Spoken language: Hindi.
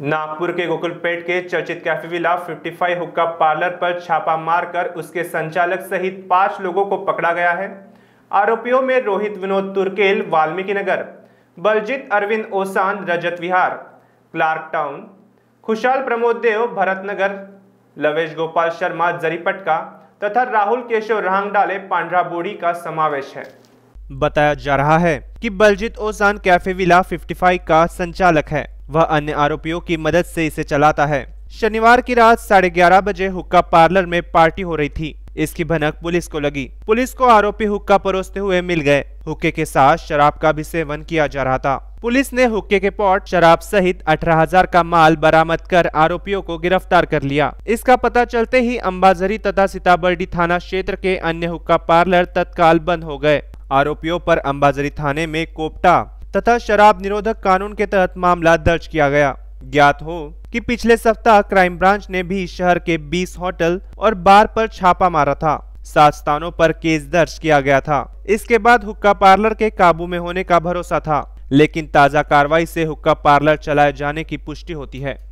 नागपुर के गोकुलपेट के चर्चित कैफे विला 55 हुक्का पार्लर पर छापा मारकर उसके संचालक सहित पांच लोगों को पकड़ा गया है आरोपियों में रोहित विनोद तुर्केल वाल्मीकि नगर बलजीत अरविंद ओसान रजत विहार क्लार्क टाउन खुशाल प्रमोद देव भरत नगर लवेश गोपाल शर्मा जरीपटका तथा राहुल केशव पांड्रा बोड़ी का समावेश है बताया जा रहा है कि बलजीत ओसान कैफे विला 55 का संचालक है वह अन्य आरोपियों की मदद से इसे चलाता है शनिवार की रात साढ़े ग्यारह बजे हुक्का पार्लर में पार्टी हो रही थी इसकी भनक पुलिस को लगी पुलिस को आरोपी हुक्का परोसते हुए मिल गए हुक्के के साथ शराब का भी सेवन किया जा रहा था पुलिस ने हुक्के के पॉट शराब सहित अठारह हजार का माल बरामद कर आरोपियों को गिरफ्तार कर लिया इसका पता चलते ही अम्बाजरी तथा सीताबर्डी थाना क्षेत्र के अन्य हुक्का पार्लर तत्काल बंद हो गए आरोपियों पर अम्बाजरी थाने में कोपटा तथा शराब निरोधक कानून के तहत मामला दर्ज किया गया ज्ञात हो कि पिछले सप्ताह क्राइम ब्रांच ने भी शहर के 20 होटल और बार पर छापा मारा था सात स्थानों पर केस दर्ज किया गया था इसके बाद हुक्का पार्लर के काबू में होने का भरोसा था लेकिन ताजा कार्रवाई से हुक्का पार्लर चलाए जाने की पुष्टि होती है